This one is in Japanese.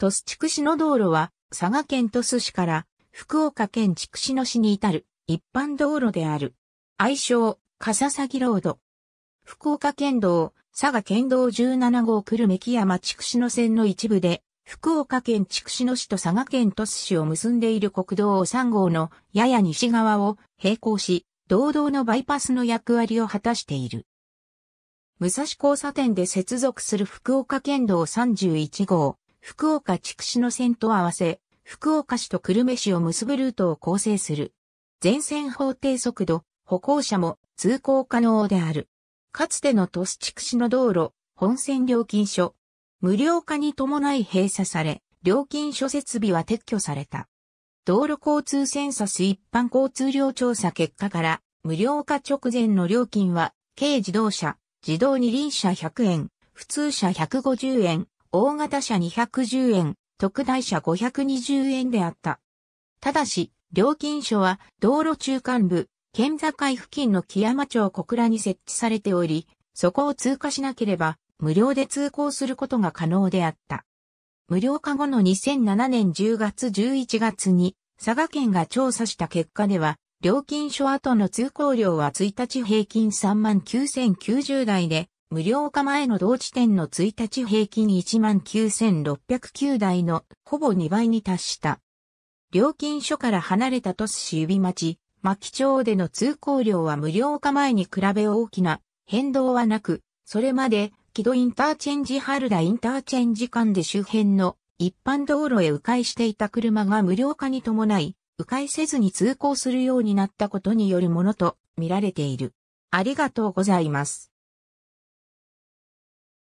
鳥栖筑紫の道路は、佐賀県鳥栖市から福岡県筑紫野市に至る一般道路である。愛称、笠崎ロード。福岡県道、佐賀県道17号久留米木山筑紫野線の一部で、福岡県筑紫野市と佐賀県鳥栖市を結んでいる国道3号のやや西側を並行し、道々のバイパスの役割を果たしている。武蔵交差点で接続する福岡県道31号、福岡筑紫の線と合わせ、福岡市と久留米市を結ぶルートを構成する。全線法定速度、歩行者も通行可能である。かつての鳥栖筑紫の道路、本線料金所。無料化に伴い閉鎖され、料金所設備は撤去された。道路交通センサス一般交通量調査結果から、無料化直前の料金は、軽自動車、自動二輪車100円、普通車150円、大型車210円、特大車520円であった。ただし、料金所は道路中間部、県境付近の木山町小倉に設置されており、そこを通過しなければ無料で通行することが可能であった。無料化後の2007年10月11月に佐賀県が調査した結果では、料金所後の通行料は1日平均3万9090台で、無料化前の同地点の1日平均19,609台のほぼ2倍に達した。料金所から離れた都市指町、牧町での通行量は無料化前に比べ大きな変動はなく、それまで木戸インターチェンジ春田インターチェンジ間で周辺の一般道路へ迂回していた車が無料化に伴い、迂回せずに通行するようになったことによるものと見られている。ありがとうございます。